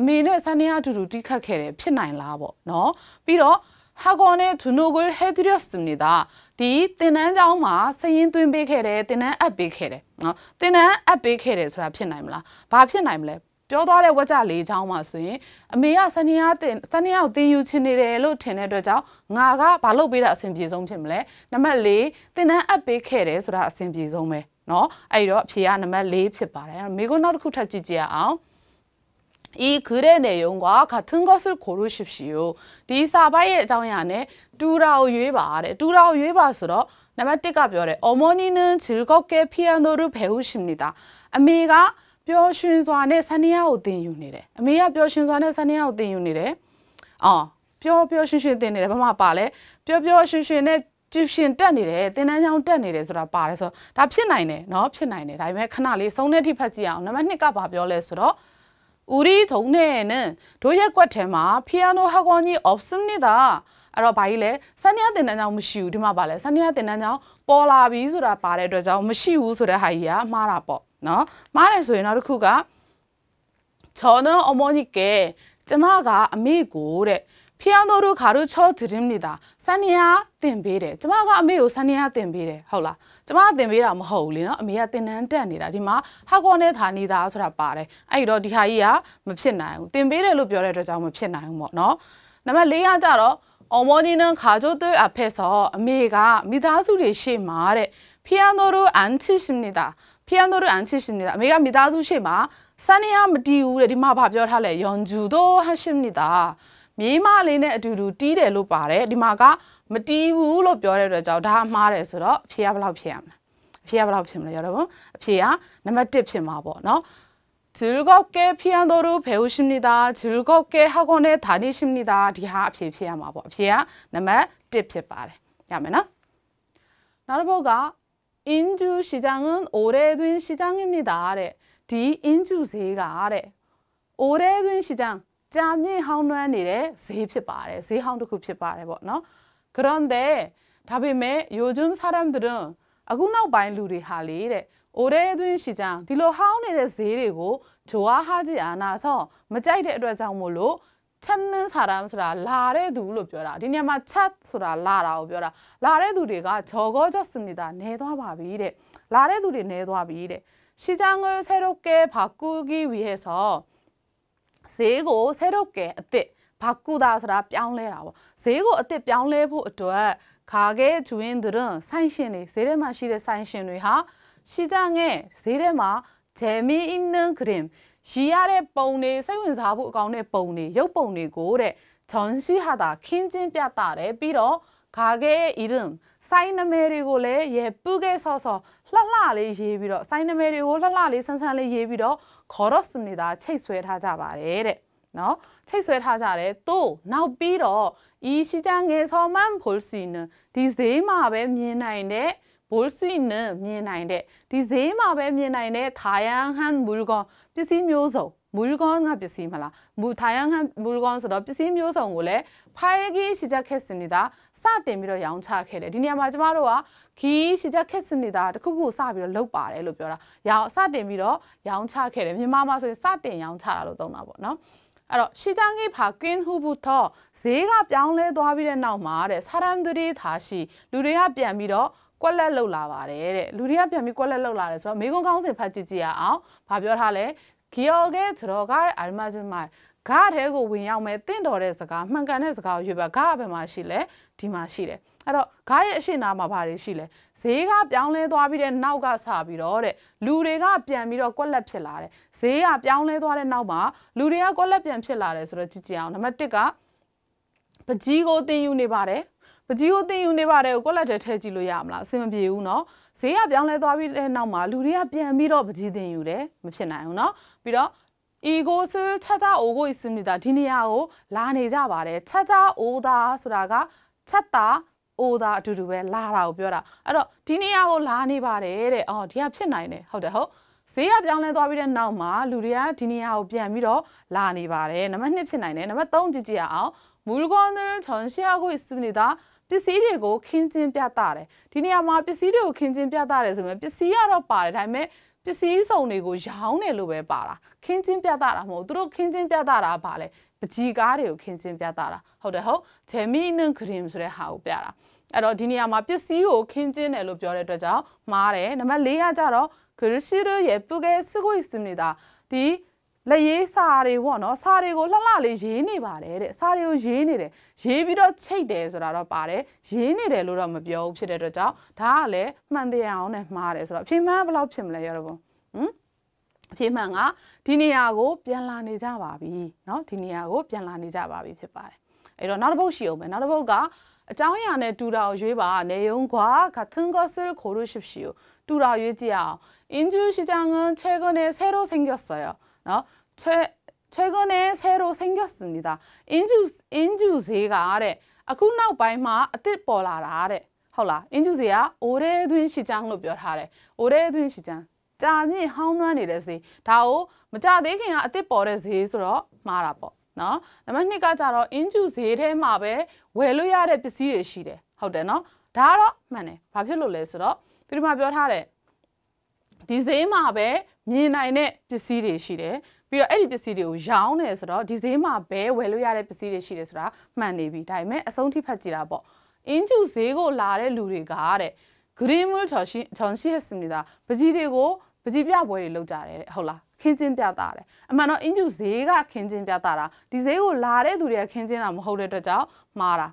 အမေနဲ့ဆန်းနေအတူတူတီးခတ်ခဲ့တယ်ဖြစ်နိုင်လားပေါ့နော်ပြီးတော့ဟာကောနဲ့သူနိုဂိုဟက်ဒရီယပ်စနေတာဒီတင်နန်းကျောင်းမှာစရင်သွင်းပေးခဲ့တယ်တင်နန်းအပ်ပေးခဲ့တယ်နော်တင်နန်းအပ်ပေးခဲ့တယ်ဆိုတာဖြစ်နိုင်မလားဘာဖြစ်နိုင်မလဲပြောသွားတဲ့ဝကြလေးချောင်းမှာဆိုရင်အမေကစနေရတင်စနေရောက်တင်ယူချင်နေတယ်လို့ထင်တဲ့အတွက်ကြောင့်ငါကဘာလုပ်ပေးတာအဆင်ပြေဆုံးဖြစ်မလဲနံပါတ်၄တင်နန်းအပ်ပေးခဲ့တယ်ဆိုတာအဆင်ပြေဆုံးပဲเนาะအဲ့တော့အဖြေကနံပါတ်၄ဖြစ်ပါတယ်အဲ့တော့မိကိုနောက်တစ်ခုထပ်ကြည့်ကြရအောင်이글의내용과같은것을고르십시 오. 이사바의장야네뚜라오유바래뚜라오유바스러나마띠가별에어머니는즐겁게피아노를배우십니 다. 아미가뼈쉰소안에사니아오띵윤이 래. 아미가뼈쉰소안에사니아오띵윤이 래. 어, 뼈뼈쉰쉰띵이 래. 봐봐봐 래. 뼈뼈쉰쉰에တူရှင်တက်နေတယ်သင်တန်းကျောင်းတက်နေတယ်ဆိုတာပါတယ်ဆိုတော့ဒါဖြစ်နိုင်တယ်เนาะဖြစ်နိုင်တယ်ဒါပေမဲ့ခဏလေးဆုံးတဲ့အထိဖတ်ကြည့်အောင်နံပါတ်2ကဘာပြောလဲဆိုတော့우리동네에는도약과테마피아노학원이없습니 다. အဲ့တော့ဘာကြီးလဲဆန်နီယာတင်တန်းကြောင့်မရှိဘူးဒီမှာပါလဲဆန်နီယာတင်တန်းကြောင့်ပေါ်လာပြီဆိုတာပါတဲ့အတွက်ကြောင့်မရှိဘူးဆိုတဲ့ဟာကြီးကမှားတာပေါ့နော်မှားတယ်ဆိုရင်နောက်တစ်ခုကချောနအမောနီကေကျမကအမေကိုတဲ့피아노로가르쳐드립니 다. 사니야땡베 래. ကျမကအမေကိုဆန်နီယာတင်ပေးတယ်ဟုတ်လားကျမကတင်ပေးတာမဟုတ်ဘူးလေနော်အမေကတင်တန်းတက်နေတာဒီမှာဟာကောနဲ့သာနေတာဆိုတာပါတယ်အဲ့တော့ဒီဟာကြီးကမဖြစ်နိုင်ဘူးတင်ပေးတယ်လို့ပြောတဲ့အတွက်ကြောင့်မဖြစ်နိုင်ဘူးပေါ့နော်နံပါတ်၄ကကြတော့어머니는가족들앞에서아메가미다수를시마래피아노로안치십니다피아노를안치십니 다. 아메가미다수시마사니야미디우래디마바ပြောထားလဲ연주도하십니 다. မြေးမလေးနဲ့အတူတူတီးတယ်လို့ပါတယ်ဒီမှာကမတီးဘူးလို့ပြောတဲ့အတွက်ကြောင့်ဒါမှားတယ်ဆိုတော့အဖြေကဘယ်လောက်ဖြစ်ရမလဲအဖြေကဘယ်လောက်ဖြစ်မလဲရတော့ဘုအဖြေကနံပါတ်1ဖြစ်မှာပေါ့နော်즐겁게피아노를배우십니 다. 즐겁게학원에다니십니 다. 디하앞에피아마보피아나마뜻피빠 래. 야메나나르보가인주시장은오래된시장입니 다. 아래디인주세가아래오래된시장ကြာမြင့်ဟောင်းနှွမ်းနေတဲ့ဈေးဖြစ်ပါတယ်ဈေးဟောင်းတစ်ခုဖြစ်ပါတယ်ပေါ့နော် grande ဒါပေမဲ့요즘사람들은အခုနောက်ပိုင်းလူတွေဟာလေတဲ့오래된시장ဒီလိုဟောင်းနေတဲ့ဈေးတွေကိုဂျိုအားဟာကြည်အာနာဆော့မကြိုက်တဲ့အတွက်ကြောင့်မို့လို့ချက်နှင်းစာရမ်းဆိုတာလာတဲ့သူလို့ပြောတာဒီနေရာမှာချက်ဆိုတာလာတာကိုပြောတာလာတဲ့သူတွေကဂျော်ဂော့ဂျော့စမီတာနေသွားပါပြီတဲ့လာတဲ့သူတွေနေသွားပြီတဲ့시장을새롭게바꾸기위해서ဈေးကိုဆဲတော့ကဲအစ်စ်ဘာကူတာဆိုတာပြောင်းလဲတာပေါ့ဈေးကိုအစ်စ်ပြောင်းလဲဖို့အတွက်ခါခဲ့ဂျွင်းဒရင်ဆိုင်ရှင်တွေဈေးထဲမှာရှိတဲ့ဆိုင်ရှင်တွေဟာရှိကြငဲ့ဈေးထဲမှာဂျယ်မီအင်းနဂရင်ရှိရတဲ့ပုံတွေစိတ်ဝင်စားဖို့အကောင်းတဲ့ပုံတွေရုပ်ပုံတွေကိုတဲ့ဂျွန်ရှိဟာတာခင်းချင်းပြတာတယ်ပြီးတော့ခါခဲ့အီရင်ဆိုင်နမဲတွေကိုလည်းရေပုခဲ့ဆော့ဆော့လှလှလေးရေးပြီးတော့ဆိုင်နမဲတွေကိုလှလှလေးဆန်းဆန်းလေးရေးပြီးတော့ 걸었습니다. 체소엘 하자 말에 네. 어? 체소엘 하자래 또 now 비러 이 시장에서만 볼 수 있는 디세마베 미나인데 볼 수 있는 미나인데 디세마베 미나인데 다양한 물건 비시 묘소 물건과 비슷하라 다양한 물건으로 비슷 묘성래 팔기 시작했습니다. စတင်ပြီးတော့ရောင်းချခဲ့တယ်ဒီနေရာမှာကျမတို့ကခီးရှီချက်ခက်စနစ်သားတခုခုစပြီးတော့လုပ်ပါတယ်လို့ပြောတာရောင်းစတင်ပြီးတော့ရောင်းချခဲ့တယ်မြန်မာမှာဆိုရင်စတင်ရောင်းချတာလို့သုံးတာပေါ့နော်အဲ့တော့ရှီချန်ဂိဖာကင်းဟူဘူသောဈေးကပြောင်းလဲသွားပြီးတဲ့နောက်မှာတဲ့ဆာရမ်ဒူရီသားရှိလူတွေကပြန်ပြီးတော့ကွက်လက်လှုပ်လာပါတယ်တဲ့လူတွေကပြန်ပြီးကွက်လက်လှုပ်လာတယ်ဆိုတော့မိကုံကောင်းစင်ဖတ်ကြည့်ကြည့်ရအောင်ဘာပြောထားလဲဂီယောဂဲထရောဂါအာလမဇမိုင်ဂါထဲကိုဝင်ရောက်မဲ့တင့်တော်တဲ့စကားမှန်ကန်တဲ့စကားကိုရွေးပါဂါဘယ်မှာရှိလဲဒီမှာရှိတယ်အဲ့တော့ဂါရဲ့အရှိနာမှာဘာတွေရှိလဲဈေးကပြောင်းလဲသွားပြီးတဲ့နောက်ကဆပြီးတော့တဲ့လူတွေကပြန်ပြီးတော့ကွက်လက်ဖြစ်လာတယ်ဈေးကပြောင်းလဲသွားတဲ့နောက်မှာလူတွေကကွက်လက်ပြန်ဖြစ်လာတယ်ဆိုတော့ကြည့်ကြအောင်နံပါတ်1ကပကြီးကိုတင်ယူနေပါတယ်ပကြီးကိုတင်ယူနေပါတယ်ကိုကွက်လက်ထဲထည့်ကြည့်လို့ရမလားအဆင်မပြေဘူးเนาะဈေးကပြောင်းလဲသွားပြီးတဲ့နောက်မှာလူတွေကပြန်ပြီးတော့ပကြီးတင်ယူတယ်မဖြစ်နိုင်ဘူးเนาะပြီးတော့ ego ဆို차자오고있습니다ဒီနေရာကိုလာနေကြပါတယ်차자오다ဆိုတာကချက်တာအိုတာအတူတူပဲလာတာကိုပြောတာအဲ့တော့ဒီနေရာကိုလာနေပါတယ်တဲ့အော်ဒီကဖြစ်နိုင်တယ်ဟုတ်တယ်ဟုတ်ဈေးကပြောင်းလဲသွားပြီးတဲ့နောက်မှာလူတွေကဒီနေရာကိုပြန်ပြီးတော့လာနေပါတယ်နံပါတ်1ဖြစ်နိုင်တယ်နံပါတ်3ကြည့်ကြအောင်မူလကွန်ဒရထွန်ရှာကိုစနေတာပစ္စည်းတွေကိုခင်းကျင်းပြတာတယ်ဒီနေရာမှာပစ္စည်းတွေကိုခင်းကျင်းပြတာတယ်ဆိုပေမဲ့ပစ္စည်းကတော့ပါတယ်ဒါပေမဲ့ပစ္စည်းစုံတွေကိုရောင်းတယ်လို့ပဲပါတာခင်းချင်းပြတာတာမဟုတ်သူတို့ခင်းချင်းပြတာတာပါလေပကြီးကားတွေကိုခင်းစင်းပြသတာဟုတ်တယ်ဟုတ်ဂျယ်မီနန်ဂရင်ဆိုတဲ့ဟာကိုပြတာအဲ့တော့ဒီနေရာမှာပစ္စည်းကိုခင်းကျင်းတယ်လို့ပြောတဲ့အတွက်ကြောင့်မှားတယ်နံပါတ်၄ကကြတော့ဂရရှိရရဲ့ပုဂဲစကိုစ်နေတာဒီလက်ရေးစာတွေပေါ့နော်စာတွေကိုလှလှလေးရေးနေပါတယ်တဲ့စာတွေကိုရေးနေတယ်ရေးပြီးတော့ချိတ်တယ်ဆိုတာတော့ပါတယ်ရေးနေတယ်လို့တော့မပြောဘူးဖြစ်တဲ့အတွက်ကြောင့်ဒါကလည်းမှန်တရားအောင်နဲ့မှားတယ်ဆိုတော့အဖြေမှန်းဘယ်လောက်ဖြစ်မလဲရောတော့ဘုံဟမ်အဖြစ်မှန်ကဒီနေရာကိုပြန်လာနေကြပါပြီเนาะဒီနေရာကိုပြန်လာနေကြပါပြီဖြစ်ပါတယ်အဲ့တော့နောက်တစ်ပုတ်ရှိအောင်မယ်နောက်တစ်ပုတ်ကအကြောင်းအရာနဲ့တူတာကိုရွေးပါနေုံကွာကသင်္ကစရခိုလို့ရှိရှိတူတာရွေးကြည့်အောင်အင်ဂျူ시장은최근에새로생겼어요เนาะ최최근에새로생겼습니다အင်ဂျူအင်ဂျူဈေးကတဲ့အခုနောက်ပိုင်းမှာအစ်စ်ပေါ်လာတာတဲ့ဟုတ်လားအင်ဂျူဈေးကအိုရဲသွင်း시장လို့ပြောထားတယ်အိုရဲသွင်း시장ကြာမြင့်ဟောင်းနှွမ်းနေတဲ့ဈေးဒါကိုမကြသေးခင်ကအစ်စ်ပေါ်တဲ့ဈေးဆိုတော့မှားတာပေါ့နော်နံပါတ်2ကကြတော့ inju ဈေးထဲမှာပဲဝယ်လို့ရတဲ့ပစ္စည်းတွေရှိတယ်ဟုတ်တယ်နော်ဒါကတော့မှန်တယ်ဘာဖြစ်လို့လဲဆိုတော့ဒီမှာပြောထားတဲ့ဒီဈေးမှာပဲမြင်နိုင်တဲ့ပစ္စည်းတွေရှိတယ်ပြီးတော့အဲ့ဒီပစ္စည်းတွေကိုရောင်းတယ်ဆိုတော့ဒီဈေးမှာပဲဝယ်လို့ရတဲ့ပစ္စည်းတွေရှိတယ်ဆိုတာမှန်နေပြီဒါပေမဲ့အဆုံးထိဖတ်ကြည့်တာပေါ့အင်ဂျူဈေးကိုလာတဲ့လူတွေကတဲ့ green mule ချော်ရှိချော်ရှိရဲ့စမီတာပကြီးတွေကိုပကြီးပြပွဲတွေလုပ်ကြတယ်ဟုတ်လားခင်းချင်းပြတာတယ်အမှန်တော့အင်ဂျူဈေးကခင်းချင်းပြတာတာဒီဈေးကိုလာတဲ့သူတွေကခင်းချင်းတာမဟုတ်တဲ့အတွက်ကြောင့်မှားတာ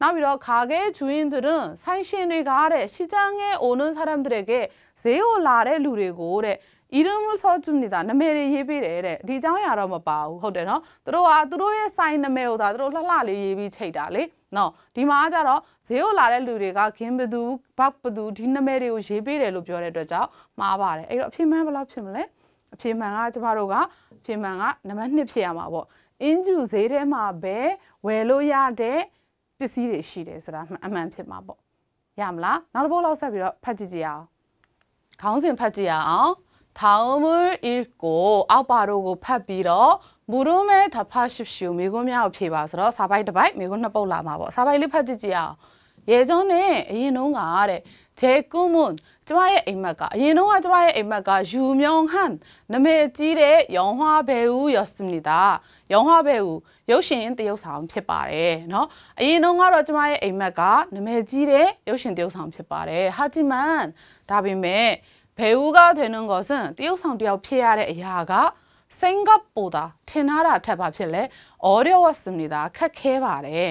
နောက်ပြီးတော့ခါခဲချွင်းသူတွန်းဆိုင်ရှင်တွေကတဲ့ရှီချန်ငယ်အိုနွန်ဆရမ်တဲ့ကဈေးကိုလာတဲ့လူတွေကိုတဲ့이름을써줍니다နာမည်တွေရေးပေးတယ်တဲ့ဒီအကြောင်းအရာတော့မပါဘူးဟုတ်တယ်နော်သူတို့ကသူတို့ရဲ့ sign နာမည်ကိုဒါသူတို့လှလှလေးရေးပြီးချိန်တာလေနော်ဒီမှာကျတော့ဈေးကိုလာတဲ့လူတွေကဂင်းဘသူဘတ်ဘသူဒီနာမည်တွေကိုရေးပေးတယ်လို့ပြောတဲ့အတွက်ကြောင့်မှားပါတယ်အဲ့တော့အဖြစ်မှန်ဘယ်လောက်ဖြစ်မလဲအဖြစ်မှန်ကကျမတို့ကအဖြစ်မှန်ကနံပါတ်1ဖြစ်ရမှာပေါ့အင်ဂျူဈေးထဲမှာပဲဝယ်လို့ရတဲ့ပစ္စည်းတွေရှိတယ်ဆိုတာအမှန်ဖြစ်မှာပေါ့ရမလားနောက်တစ်ပုဒ်လောက်ဆက်ပြီးတော့ဖတ်ကြည့်ကြရအောင်ခေါင်းစဉ်ဖတ်ကြည့်ရအောင်다음을읽고아빠로고팝비러물음에답하십시 오. 미군야오피바스러사바이드바이미군나빠올라마보사바이리파지지 야. ရေကျောင်းနဲ့အရင်တုန်းကတဲ့ဂျေကွန်မွန်ကျမရဲ့အိမ်မက်ကအရင်တုန်းကကျမရဲ့အိမ်မက်ကယူမြုံဟန်နမေကြီးတဲ့ယောင်ဟွာဘဲဦးယောစမနီတာယောင်ဟွာဘဲဦးရုပ်ရှင်တရုပ်ဆောင်ဖြစ်ပါတယ်เนาะအရင်တုန်းကတော့ကျမရဲ့အိမ်မက်ကနမေကြီးတဲ့ရုပ်ရှင်တရုပ်ဆောင်ဖြစ်ပါတယ်ဟာဂျီမန်ဒါပေမဲ့ဘဲဦးကထဲနှုန်းကစံတရုပ်ဆောင်တယောက်ဖြစ်ရတဲ့အရာကစင်ကာပူတာထင်ထားတာထက်ပါဖြစ်လေ audio ဝတ်စမနီတာခက်ခဲပါတယ်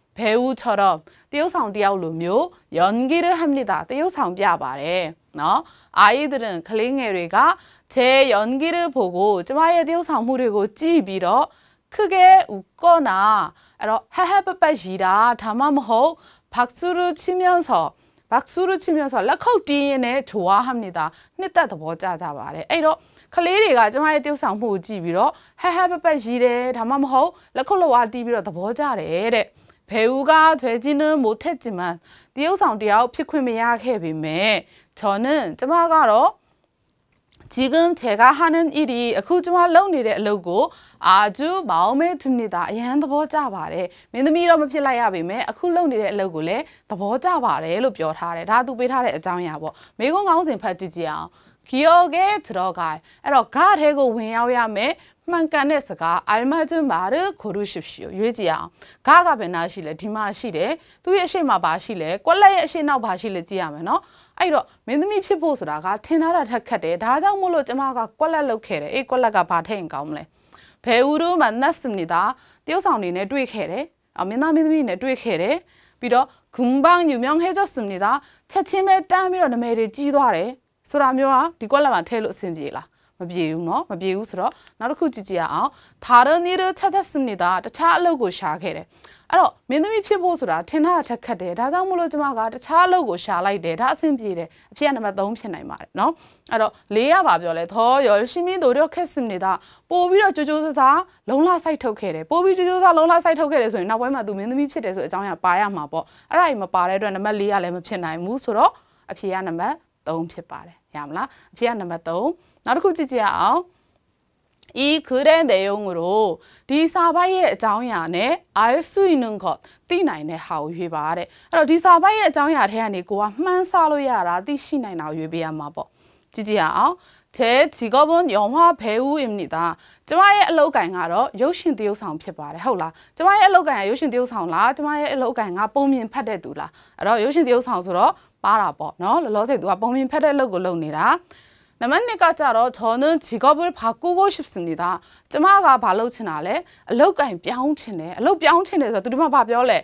배우처럼띄우성띄아울루묘연기를합니 다. 띄우성띄아바 래. 너아이들은클링에리가제연기를보고쯔마의띄우성무리고찌비러크게웃거나하하빠빠지라담아먹박수를치면서박수를치면서락커띠인에좋아합니 다. 냈다더멋져자말 해. 에이러ကလေးတွေကကျမရဲ့တယောက်ဆောင်မှုကိုကြည့်ပြီးတော့ဟဲဟဲပက်ပက်ရီးတယ်ဒါမှမဟုတ်လက်ခုပ်လက်ဝါးတီးပြီးတော့သဘောကျတယ်တဲ့배우가되지는못했지만띠우상띠아우피크미야해비메저는저마가로지금제가하는일이그좀마런일의로고아주마음에듭니 다. 얘는더짜바 래. 민သမီးတော့မဖြစ်လိုက်ရပါမယ်။အခုလုပ်နေတဲ့အလုပ်ကိုလည်းသဘောကျပါတယ်လို့ပြောထားတယ်။ဒါသူပေးထားတဲ့အကြောင်းအရာပေါ့။မိကုန်းကောင်းစဉ်ဖတ်ကြည့်ကြအောင်။기억에들어 갈. အဲ့တော့가ထဲကိုဝင်ရောက်ရမယ်မှန်ကန်တဲ့စကားအလမဂျန်ဘာရခိုရူရှစ်ရှီရွေးကြည့်အောင်ဂါကဘယ်နာရှိလဲဒီမှာရှိတယ်သူ့ရဲ့အရှိမဘာရှိလဲကွက်လက်ရဲ့အရှိနောက်ဘာရှိလဲကြည့်ရမယ်နော်အဲ့တော့မင်းသမီးဖြစ်ဖို့ဆိုတာကထင်ထားတာထက်ခက်တယ်ဒါကြောင့်မို့လို့ကျမကကွက်လက်လုပ်ခဲ့တယ်အေးကွက်လက်ကဘာထည့်ရင်ကောင်းမလဲဘယ်ဦးတို့မှနတ်စမနေတာတရုတ်ဆောင်နေနဲ့တွေ့ခဲ့တယ်အမင်းသားမင်းသမီးနဲ့တွေ့ခဲ့တယ်ပြီးတော့ဂွန်ဘန်ယူမြောင်းဟဲကျော့စမနေတာချက်ချင်းပဲတန်းပြီးတော့နာမည်တွေကြီးသွားတယ်ဆိုတာမျိုးကဒီကွက်လက်မှာထည့်လို့အဆင်ပြေလားမပြေဘူးเนาะမပြေဘူးဆိုတော့နောက်တစ်ခုကြည့်ကြည့်ရအောင်ဒါရနီရချက်ချက်စနစ်တာတခြားအလုပ်ကိုရှာခဲ့တယ်အဲ့တော့မင်းသမီးဖြစ်ဖို့ဆိုတာထင်တာထက်ခက်တယ်ဒါကြောင့်မို့လို့ကျွန်မကတခြားအလုပ်ကိုရှာလိုက်တယ်ဒါအဆင်ပြေတယ်အဖြစ်ကနံပါတ်3ဖြစ်နိုင်ပါတယ်เนาะအဲ့တော့၄ရပါပြောလဲသောရောရှိမင်းတို့တော့ခက်စနစ်တာပို့ပြီးတော့ကြိုးကြိုးစားစားလုံလစိုက်ထုတ်ခဲ့တယ်ပို့ပြီးကြိုးကြိုးစားလုံလစိုက်ထုတ်ခဲ့တယ်ဆိုရင်နောက်ပိုင်းမှာသူမင်းသမီးဖြစ်တယ်ဆိုအကြောင်းအရာပါရမှာပေါ့အဲ့ဒါကြီးမပါတဲ့အတွက်နံပါတ်၄ကလည်းမဖြစ်နိုင်ဘူးဆိုတော့အဖြေကနံပါတ်3ဖြစ်ပါတယ်ရမလားအဖြေကနံပါတ်3နောက်တစ်ခုကြည့်ကြရအောင်이그런내용으로디사바이의어정야네알수있는것띠나인의하고유바တဲ့အဲ့တော့ဒီစာပိုက်ရဲ့အကြောင်းအရာထဲကနေကိုကမှန်းဆလို့ရတာသိရှိနိုင်တာကိုရွေးပေးရမှာပေါ့ကြည့်ကြရအောင်제직업은영화배우입니 다. ကျမရဲ့အလုပ်ကံကတော့ရုပ်ရှင်သရုပ်ဆောင်ဖြစ်ပါတယ်ဟုတ်လား။ကျမရဲ့အလုပ်ကံကရုပ်ရှင်သရုပ်ဆောင်လား။ကျမရဲ့အလုပ်ကံကပုံမြင်ဖတ်တဲ့သူလား။အဲ့တော့ရုပ်ရှင်သရုပ်ဆောင်ဆိုတော့ပါတာပေါ့နော်။လောလောဆယ်သူကပုံမြင်ဖတ်တဲ့အလုပ်ကိုလုပ်နေတာ။남한네가짜러저는직업을바꾸고싶습니 다. 쯔마가발로치나래알록가인뿅치 네. 알록뿅치네서둘이만봐별 래.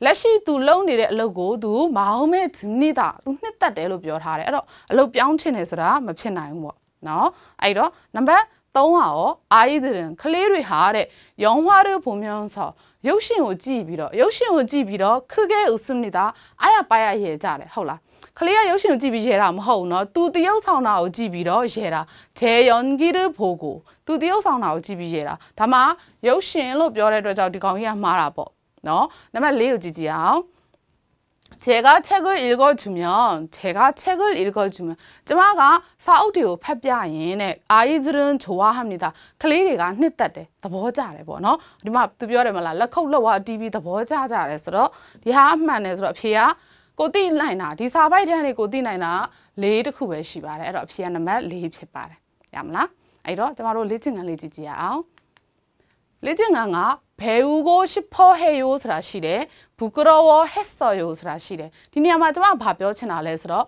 လက်ရှိသူလုံနေတဲ့အလုပ်ကိုသူမအောင်မဲ့ဇနိတာသူနှစ်သက်တယ်လို့ပြောထားတယ်အဲ့တော့အလုပ်ပြောင်းချင်တယ်ဆိုတာမဖြစ်နိုင်ဘူးပေါ့နော်အဲ့တော့နံပါတ်3ဟာရောအာယိဒရင်ကလေးတွေဟာတဲ့ရုံးဝါတို့ဘုံမြောင်းဆောရုပ်ရှင်ကိုကြည့်ပြီးတော့ရုပ်ရှင်ကိုကြည့်ပြီးတော့ခခဲဥစနိတာအာရပါရရဲကြတယ်ဟုတ်လားခလေးကရုပ်ရှင်ကိုကြည့်ပြီးရဲတာမဟုတ်နော်သူတရုပ်ဆောင်တာကိုကြည့်ပြီးတော့ရဲတာဂျေယွန်ဂီရဘိုကိုသူတရုပ်ဆောင်တာကိုကြည့်ပြီးရဲတာဒါမှရုပ်ရှင်လို့ပြောတဲ့အတွက်ကြောင့်ဒီကောင်ကြီးကမှားတာပေါ့နော်နံပါတ်၄ကိုကြည့်ကြည့်အောင်제가책을읽어주면제가책을읽어주면제마가사우디오팝야인의아이들은좋아합니 다. 클리리가냈다 대. 더보자래보 노. 우리막두별에말라럭럭와디비더보자자래서이한만에서피야ကိုသိနိုင်တာဒီစာပိုက်တန်းတွေကိုသိနိုင်တာ၄တခုပဲရှိပါတယ်အဲ့တော့အဖြေကနံပါတ်၄ဖြစ်ပါတယ်ရမလားအဲ့တော့ကျမတို့လေ့ကျင့်ခန်းလေးကြည့်ကြရအောင်လေ့ကျင့်ခန်းကဘယ်ဦးကိုရှိဖို့ဟေယိုဆိုတာရှိတယ်ဘူကရောဝဟက်ဆော်ယိုဆိုတာရှိတယ်ဒီနေရာမှာကျမဘာပြောချင်တာလဲဆိုတော့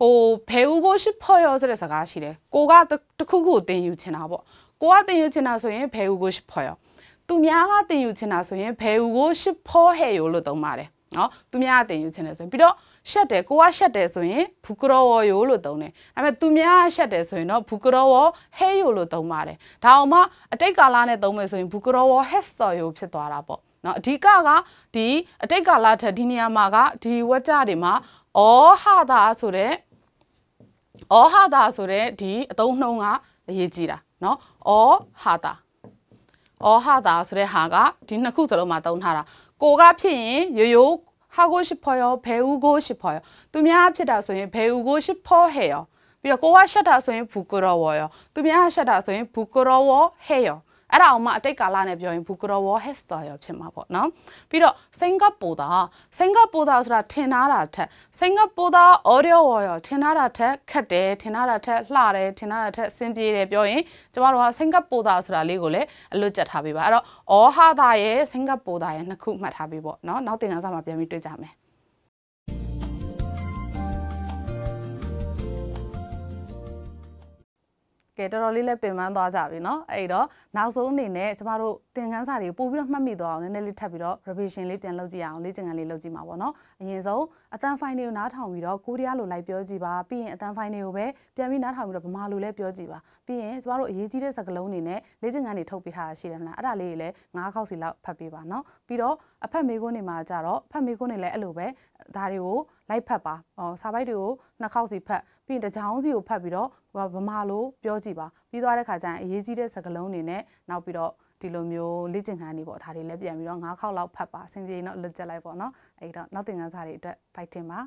ဟိုဘယ်ဦးဖို့ရှိဖို့ရောဆိုတဲ့စကားရှိတယ်ကိုကတခုခုတင်ယူချင်တာပေါ့ကိုကတင်ယူချင်တာဆိုရင်ဘယ်ဦးကိုရှိဖို့ရောသူများကတင်ယူချင်တာဆိုရင်ဘယ်ဦးကိုရှိဖို့ဟဲ့ရောလို့သုံးပါတယ်နော်သူများကတင်ယူခြင်းလဲဆိုရင်ပြီးတော့ရှက်တယ်ကိုကရှက်တယ်ဆိုရင်ဘူကရောဝယိုလို့သုံးတယ်ဒါပေမဲ့သူများကရှက်တယ်ဆိုရင်တော့ဘူကရောဝဟဲယိုလို့သုံးပါတယ်ဒါအောင်မှအတိတ်ကာလနဲ့သုံးမယ်ဆိုရင်ဘူကရောဝဟက်ဆော်ယိုဖြစ်သွားတာပေါ့နော်အဓိကကဒီအတိတ်ကာလထက်ဒီနေရာမှာကဒီဝကြတွေမှာဩဟာတာဆိုတဲ့ဩဟာတာဆိုတဲ့ဒီအသုံးနှုန်းကအရေးကြီးတာနော်ဩဟာတာဩဟာတာဆိုတဲ့ဟာကဒီနှစ်ခုစလုံးမှာသုံးထားတာ 꼬가 핀 요요 하고 싶어요. 배우고 싶어요. 뚜미아피다소에 배우고 싶어 해요. 그리고 꼬아샤다소에 부끄러워요. 뚜미아샤다소에 부끄러워 해요. အဲ့ဒါအောင်မှအတိတ်ကာလနဲ့ပြောရင်ဘူကရောဝဟက်စတာရောဖြစ်မှာပေါ့နော်ပြီးတော့စင်ကာပူတာစင်ကာပူတာဆိုတာထင်ထားတာထက်စင်ကာပူတာအော်ဒီယိုဝါရောထင်ထားတာထက်ခက်တယ်ထင်ထားတာထက်လှတယ်ထင်ထားတာထက်အဆင်ပြေတယ်ပြောရင်ကျမတို့ကစင်ကာပူတာဆိုတာလေးကိုလည်းအလွတ်ကျက်ထားပေးပါအဲ့တော့အော်ဟာတာရဲ့စင်ကာပူတာရဲ့နှစ်ခုမှတ်ထားပေးပေါ့နော်နောက်သင်ခန်းစာမှာပြန်ပြီးတွေ့ကြမယ်ကဲတော်တော်လေးလည်းပင်ပန်းသွားကြပြီเนาะအဲ့တော့နောက်ဆုံးအနေနဲ့ကျမတို့သင်ခန်းစာတွေပို့ပြီးတော့မှတ်မိသွားအောင်နည်းနည်းလေးထပ်ပြီးတော့ revision လေးပြန်လုပ်ကြည့်အောင်လေ့ကျင့်ခန်းလေးလုပ်ကြည့်မှာပေါ့เนาะအရင်ဆုံးအတန်ဖိုင်တွေကိုနားထောင်ပြီးတော့ကိုရီးယားလိုလိုက်ပြောကြည့်ပါပြီးရင်အတန်ဖိုင်တွေကိုပဲပြန်ပြီးနားထောင်ပြီးတော့ဗမာလိုလည်းပြောကြည့်ပါပြီးရင်ကျမတို့အရေးကြီးတဲ့စကားလုံးတွေနဲ့လေ့ကျင့်ခန်းတွေထုတ်ပေးထားတာရှိတယ်မလားအဲ့ဒါလေးတွေလည်း၅ခေါက်စီလောက်ဖတ်ပေးပါနော်ပြီးတော့အဖက်မေးခွန်းတွေမှာကြတော့ဖက်မေးခွန်းတွေလည်းအဲ့လိုပဲဒါတွေကိုလိုက်ဖက်ပါဟောစာပိုက်တွေကိုနှစ်ခေါက်စီဖက်ပြီးရင်တစ်ချောင်းစီကိုဖက်ပြီးတော့ဗမာလိုပြောကြည့်ပါပြီးသွားတဲ့ခါကျရင်အရေးကြီးတဲ့စကားလုံးတွေနဲ့နောက်ပြီးတော့ဒီလိုမျိုးလေ့ကျင့်ခန်းတွေပေါ့ဒါတွေလည်းပြန်ပြီးတော့၅ခေါက်လောက်ဖတ်ပါအဆင်ပြေတော့လွတ်ကျက်လိုက်ပေါ့နော်အဲ့တော့နောက်သင်ခန်းစာတွေအတွက် fighting ပါ